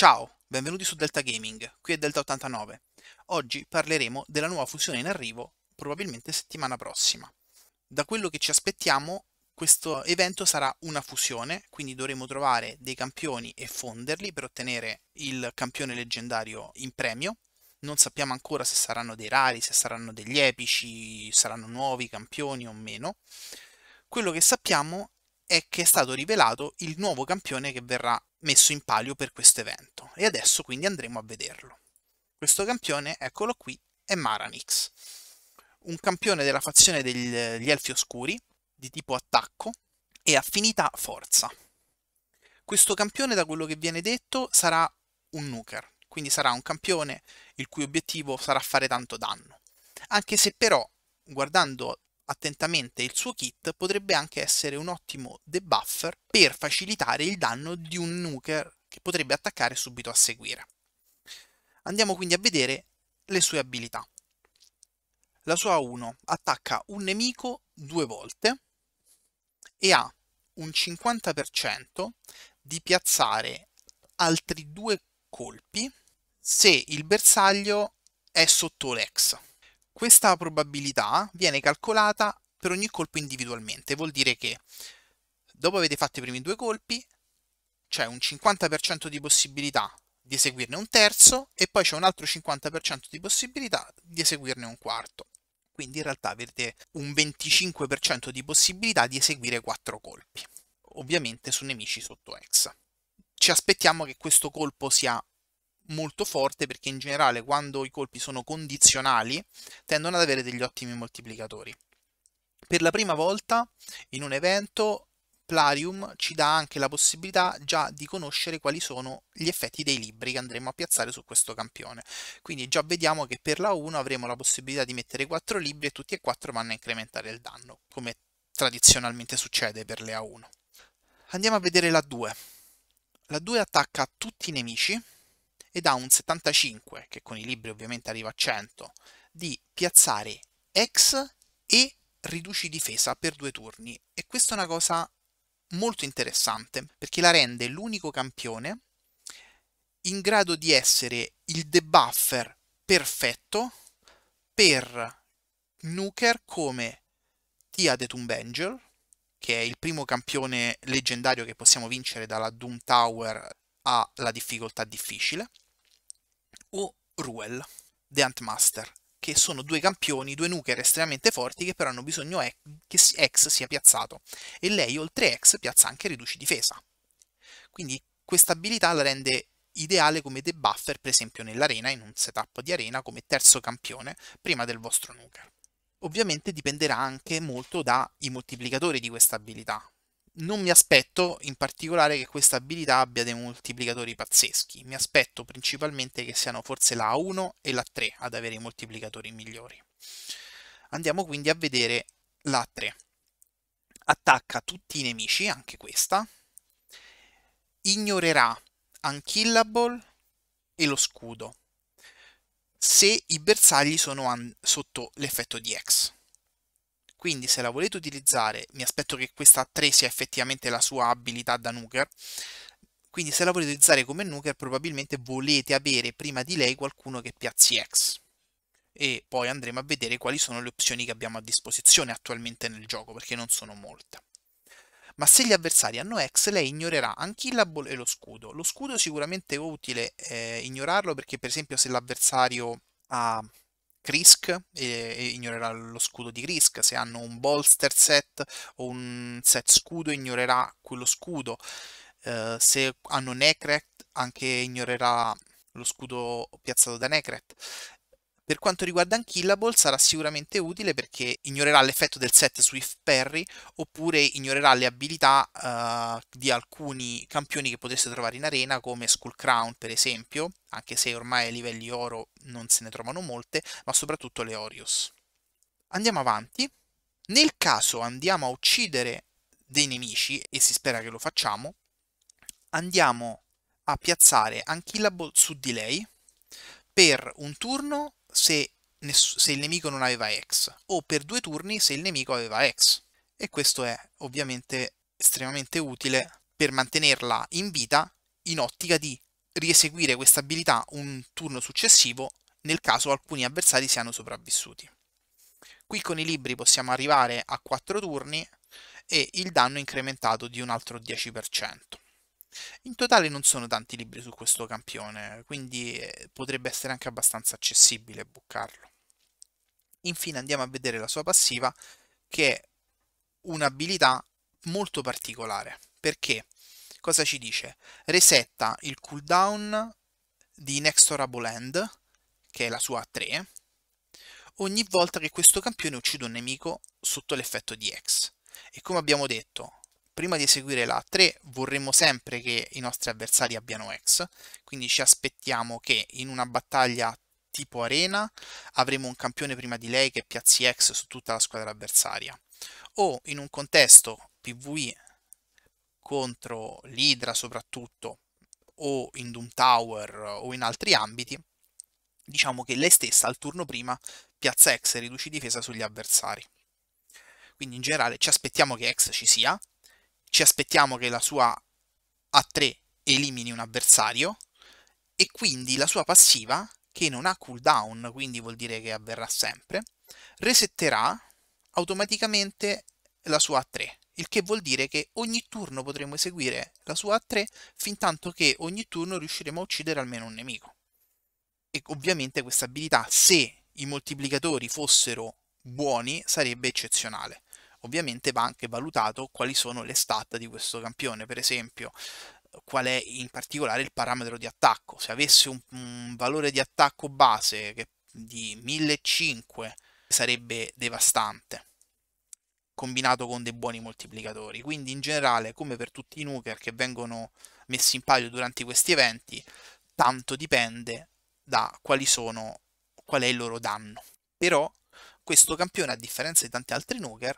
Ciao, benvenuti su Delta Gaming, qui è Delta89. Oggi parleremo della nuova fusione in arrivo, probabilmente settimana prossima. Da quello che ci aspettiamo, questo evento sarà una fusione, quindi dovremo trovare dei campioni e fonderli per ottenere il campione leggendario in premio. Non sappiamo ancora se saranno dei rari, se saranno degli epici, saranno nuovi campioni o meno. Quello che sappiamo è che è stato rivelato il nuovo campione che verrà messo in palio per questo evento e adesso quindi andremo a vederlo. Questo campione, eccolo qui, è Maranix, un campione della fazione degli Elfi Oscuri di tipo attacco e affinità forza. Questo campione, da quello che viene detto, sarà un nuker, quindi sarà un campione il cui obiettivo sarà fare tanto danno. Anche se però, guardando attentamente il suo kit potrebbe anche essere un ottimo debuffer per facilitare il danno di un nuker che potrebbe attaccare subito a seguire. Andiamo quindi a vedere le sue abilità. La sua A1 attacca un nemico due volte e ha un 50% di piazzare altri due colpi se il bersaglio è sotto l'ex. Questa probabilità viene calcolata per ogni colpo individualmente, vuol dire che dopo avete fatto i primi due colpi c'è un 50% di possibilità di eseguirne un terzo e poi c'è un altro 50% di possibilità di eseguirne un quarto. Quindi in realtà avete un 25% di possibilità di eseguire quattro colpi, ovviamente su nemici sotto ex. Ci aspettiamo che questo colpo sia molto forte perché in generale quando i colpi sono condizionali tendono ad avere degli ottimi moltiplicatori. Per la prima volta in un evento Plarium ci dà anche la possibilità già di conoscere quali sono gli effetti dei libri che andremo a piazzare su questo campione. Quindi già vediamo che per la 1 avremo la possibilità di mettere 4 libri e tutti e 4 vanno a incrementare il danno, come tradizionalmente succede per le A1. Andiamo a vedere la 2. La 2 attacca tutti i nemici, ed ha un 75, che con i libri ovviamente arriva a 100, di piazzare ex e riduci difesa per due turni. E questa è una cosa molto interessante, perché la rende l'unico campione in grado di essere il debuffer perfetto per nuker come Tia the Tomb Angel, che è il primo campione leggendario che possiamo vincere dalla Doom Tower la difficoltà difficile, o Ruel, The Antmaster, che sono due campioni, due nuker estremamente forti che però hanno bisogno che X sia piazzato, e lei oltre X piazza anche riduci difesa. Quindi questa abilità la rende ideale come debuffer per esempio nell'arena, in un setup di arena come terzo campione prima del vostro nuker. Ovviamente dipenderà anche molto dai moltiplicatori di questa abilità, non mi aspetto in particolare che questa abilità abbia dei moltiplicatori pazzeschi, mi aspetto principalmente che siano forse la A1 e la 3 ad avere i moltiplicatori migliori. Andiamo quindi a vedere la 3. Attacca tutti i nemici, anche questa. Ignorerà Unkillable e lo scudo se i bersagli sono sotto l'effetto di X. Quindi se la volete utilizzare, mi aspetto che questa 3 sia effettivamente la sua abilità da nuker, quindi se la volete utilizzare come nuker probabilmente volete avere prima di lei qualcuno che piazzi X. E poi andremo a vedere quali sono le opzioni che abbiamo a disposizione attualmente nel gioco, perché non sono molte ma se gli avversari hanno X lei ignorerà anche Unkillable e lo scudo. Lo scudo sicuramente è utile eh, ignorarlo perché per esempio se l'avversario ha Krisk e, e, ignorerà lo scudo di Krisk, se hanno un bolster set o un set scudo ignorerà quello scudo, uh, se hanno Necret anche ignorerà lo scudo piazzato da Necret per quanto riguarda Unkillable sarà sicuramente utile perché ignorerà l'effetto del set Swift Perry oppure ignorerà le abilità uh, di alcuni campioni che potreste trovare in arena come Skull Crown per esempio, anche se ormai ai livelli oro non se ne trovano molte, ma soprattutto le Orius. Andiamo avanti. Nel caso andiamo a uccidere dei nemici, e si spera che lo facciamo, andiamo a piazzare Unkillable su di lei per un turno se, se il nemico non aveva X o per due turni se il nemico aveva X. E questo è ovviamente estremamente utile per mantenerla in vita in ottica di rieseguire questa abilità un turno successivo nel caso alcuni avversari siano sopravvissuti. Qui con i libri possiamo arrivare a 4 turni e il danno incrementato di un altro 10%. In totale non sono tanti libri su questo campione, quindi eh, potrebbe essere anche abbastanza accessibile buccarlo. Infine andiamo a vedere la sua passiva, che è un'abilità molto particolare, perché cosa ci dice? Resetta il cooldown di Nextorable End, che è la sua A3, ogni volta che questo campione uccide un nemico sotto l'effetto di X. E come abbiamo detto, prima di eseguire la 3 vorremmo sempre che i nostri avversari abbiano X, quindi ci aspettiamo che in una battaglia tipo arena avremo un campione prima di lei che piazzi X su tutta la squadra avversaria. O in un contesto PvE contro l'Hydra soprattutto, o in Doom Tower o in altri ambiti, diciamo che lei stessa al turno prima piazza X e riduci difesa sugli avversari. Quindi in generale ci aspettiamo che X ci sia, ci aspettiamo che la sua A3 elimini un avversario e quindi la sua passiva, che non ha cooldown, quindi vuol dire che avverrà sempre, resetterà automaticamente la sua A3, il che vuol dire che ogni turno potremo eseguire la sua A3 fin tanto che ogni turno riusciremo a uccidere almeno un nemico. E ovviamente questa abilità, se i moltiplicatori fossero buoni, sarebbe eccezionale ovviamente va anche valutato quali sono le stat di questo campione, per esempio qual è in particolare il parametro di attacco. Se avesse un, un valore di attacco base di 1005 sarebbe devastante combinato con dei buoni moltiplicatori. Quindi in generale, come per tutti i nuker che vengono messi in palio durante questi eventi, tanto dipende da quali sono, qual è il loro danno. Però questo campione, a differenza di tanti altri nuker,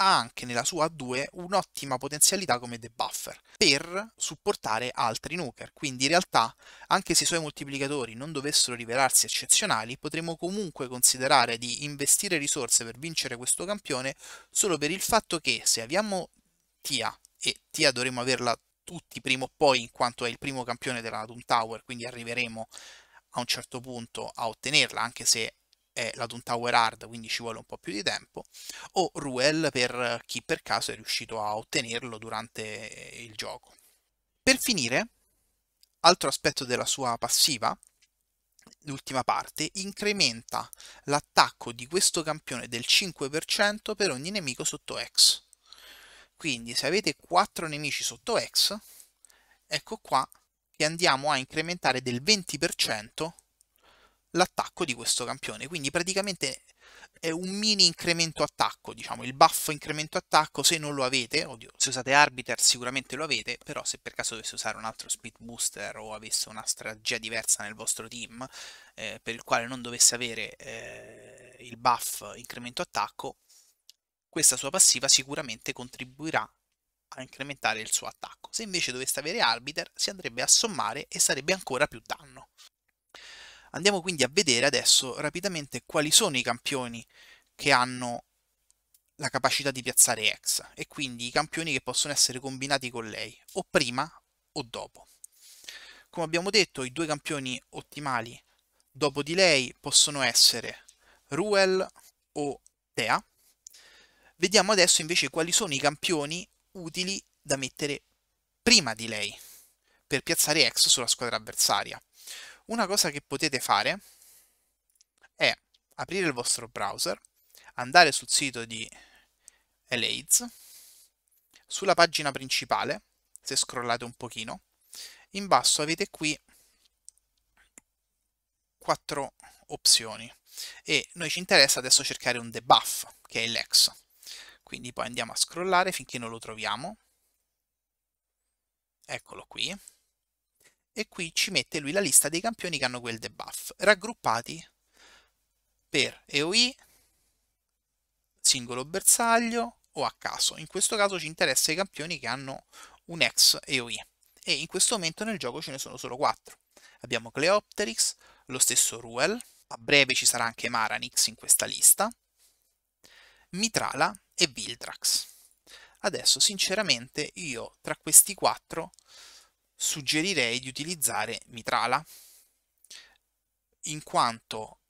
ha anche nella sua A2 un'ottima potenzialità come debuffer per supportare altri nuker, quindi in realtà anche se i suoi moltiplicatori non dovessero rivelarsi eccezionali, potremmo comunque considerare di investire risorse per vincere questo campione solo per il fatto che se abbiamo Tia, e Tia dovremmo averla tutti prima o poi in quanto è il primo campione della Doom Tower, quindi arriveremo a un certo punto a ottenerla, anche se è la Doom Tower Hard, quindi ci vuole un po' più di tempo, o Ruel per chi per caso è riuscito a ottenerlo durante il gioco. Per finire, altro aspetto della sua passiva, l'ultima parte, incrementa l'attacco di questo campione del 5% per ogni nemico sotto X. Quindi se avete 4 nemici sotto X, ecco qua che andiamo a incrementare del 20% l'attacco di questo campione. Quindi praticamente è un mini incremento attacco, diciamo, il buff incremento attacco, se non lo avete, oddio, se usate Arbiter sicuramente lo avete, però se per caso dovesse usare un altro speed booster o avesse una strategia diversa nel vostro team, eh, per il quale non dovesse avere eh, il buff incremento attacco, questa sua passiva sicuramente contribuirà a incrementare il suo attacco. Se invece dovesse avere Arbiter, si andrebbe a sommare e sarebbe ancora più danno. Andiamo quindi a vedere adesso rapidamente quali sono i campioni che hanno la capacità di piazzare ex e quindi i campioni che possono essere combinati con lei o prima o dopo. Come abbiamo detto i due campioni ottimali dopo di lei possono essere Ruel o Tea. Vediamo adesso invece quali sono i campioni utili da mettere prima di lei per piazzare ex sulla squadra avversaria. Una cosa che potete fare è aprire il vostro browser, andare sul sito di LAIDS, sulla pagina principale, se scrollate un pochino, in basso avete qui quattro opzioni e noi ci interessa adesso cercare un debuff che è l'ex quindi poi andiamo a scrollare finché non lo troviamo eccolo qui e qui ci mette lui la lista dei campioni che hanno quel debuff, raggruppati per EOI, singolo bersaglio o a caso. In questo caso ci interessa i campioni che hanno un ex EOI e in questo momento nel gioco ce ne sono solo quattro. Abbiamo Cleopterix, lo stesso Ruel, a breve ci sarà anche Maranix in questa lista, Mitrala e Vildrax. Adesso sinceramente io tra questi 4 suggerirei di utilizzare Mitrala, in quanto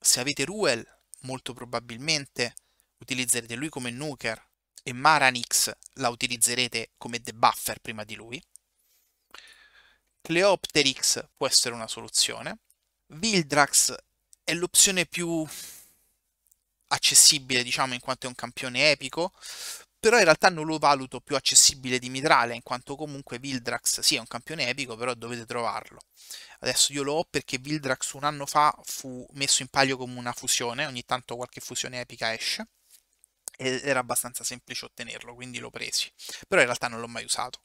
se avete Ruel molto probabilmente utilizzerete lui come nuker e Maranix la utilizzerete come debuffer prima di lui. Cleopterix può essere una soluzione. Vildrax è l'opzione più accessibile, diciamo, in quanto è un campione epico, però in realtà non lo valuto più accessibile di Mitrale, in quanto comunque Vildrax sì è un campione epico, però dovete trovarlo. Adesso io lo ho perché Vildrax un anno fa fu messo in palio come una fusione, ogni tanto qualche fusione epica esce, ed era abbastanza semplice ottenerlo, quindi l'ho presi, però in realtà non l'ho mai usato.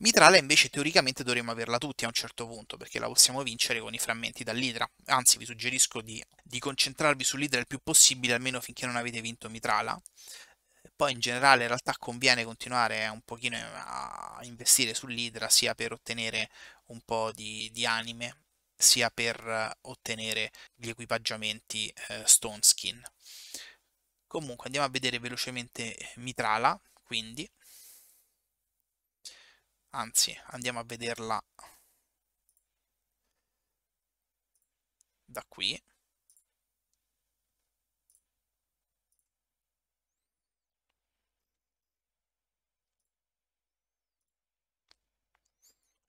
Mitrale invece teoricamente dovremmo averla tutti a un certo punto, perché la possiamo vincere con i frammenti dall'Idra. Anzi, vi suggerisco di, di concentrarvi sull'Idra il più possibile, almeno finché non avete vinto Mitrala, poi in generale in realtà conviene continuare un pochino a investire sull'idra sia per ottenere un po' di, di anime sia per eh, ottenere gli equipaggiamenti eh, stone skin. Comunque andiamo a vedere velocemente Mitrala, quindi anzi andiamo a vederla da qui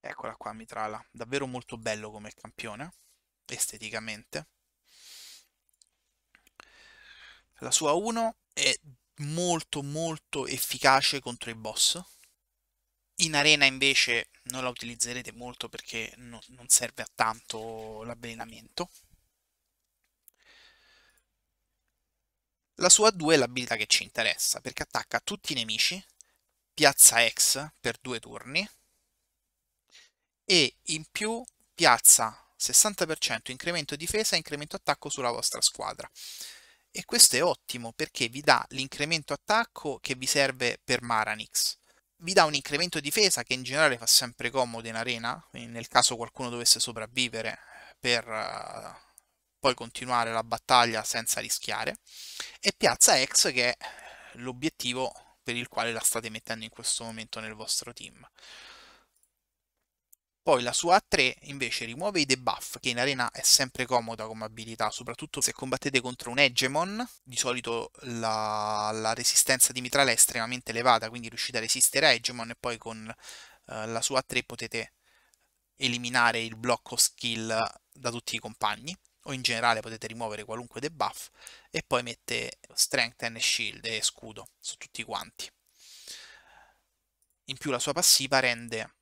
Eccola qua, Mitrala. Davvero molto bello come campione, esteticamente. La sua 1 è molto molto efficace contro i boss. In arena invece non la utilizzerete molto perché no, non serve a tanto l'avvelenamento. La sua 2 è l'abilità che ci interessa perché attacca tutti i nemici, piazza X per due turni e in più piazza 60% incremento difesa e incremento attacco sulla vostra squadra. E questo è ottimo perché vi dà l'incremento attacco che vi serve per Maranix. Vi dà un incremento difesa che in generale fa sempre comodo in arena, nel caso qualcuno dovesse sopravvivere per eh, poi continuare la battaglia senza rischiare. E piazza X che è l'obiettivo per il quale la state mettendo in questo momento nel vostro team. Poi la sua A3 invece rimuove i debuff, che in arena è sempre comoda come abilità, soprattutto se combattete contro un Hegemon. Di solito la, la resistenza di Mitrale è estremamente elevata, quindi riuscite a resistere a Hegemon e poi con eh, la sua A3 potete eliminare il blocco skill da tutti i compagni o in generale potete rimuovere qualunque debuff e poi mette strength and shield e scudo su tutti quanti. In più la sua passiva rende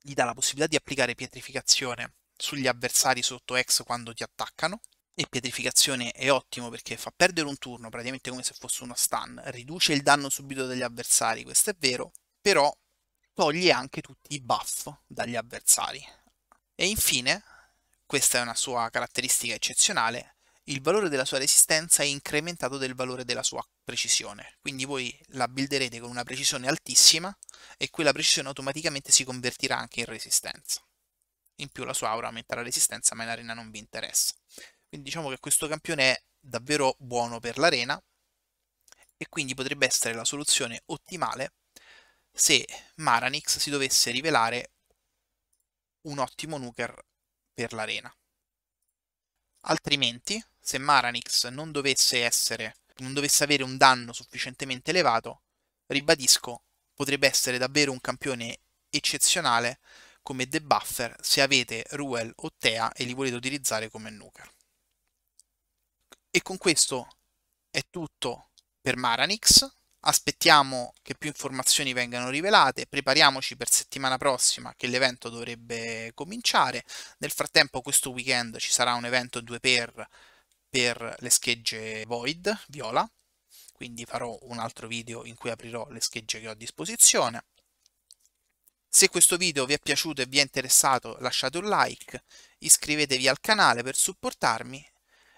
gli dà la possibilità di applicare pietrificazione sugli avversari sotto X quando ti attaccano. E pietrificazione è ottimo perché fa perdere un turno, praticamente come se fosse uno stun, riduce il danno subito dagli avversari, questo è vero, però toglie anche tutti i buff dagli avversari. E infine, questa è una sua caratteristica eccezionale, il valore della sua resistenza è incrementato del valore della sua precisione. Quindi voi la builderete con una precisione altissima e quella precisione automaticamente si convertirà anche in resistenza. In più la sua aura aumenta la resistenza, ma in arena non vi interessa. Quindi diciamo che questo campione è davvero buono per l'arena e quindi potrebbe essere la soluzione ottimale se Maranix si dovesse rivelare un ottimo nuker per l'arena. Altrimenti, se Maranix non dovesse essere non dovesse avere un danno sufficientemente elevato, ribadisco, potrebbe essere davvero un campione eccezionale come debuffer se avete Ruel o Tea e li volete utilizzare come nuker. E con questo è tutto per Maranix. Aspettiamo che più informazioni vengano rivelate, prepariamoci per settimana prossima che l'evento dovrebbe cominciare. Nel frattempo questo weekend ci sarà un evento 2x per le schegge void viola, quindi farò un altro video in cui aprirò le schegge che ho a disposizione. Se questo video vi è piaciuto e vi è interessato lasciate un like, iscrivetevi al canale per supportarmi,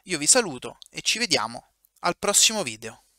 io vi saluto e ci vediamo al prossimo video.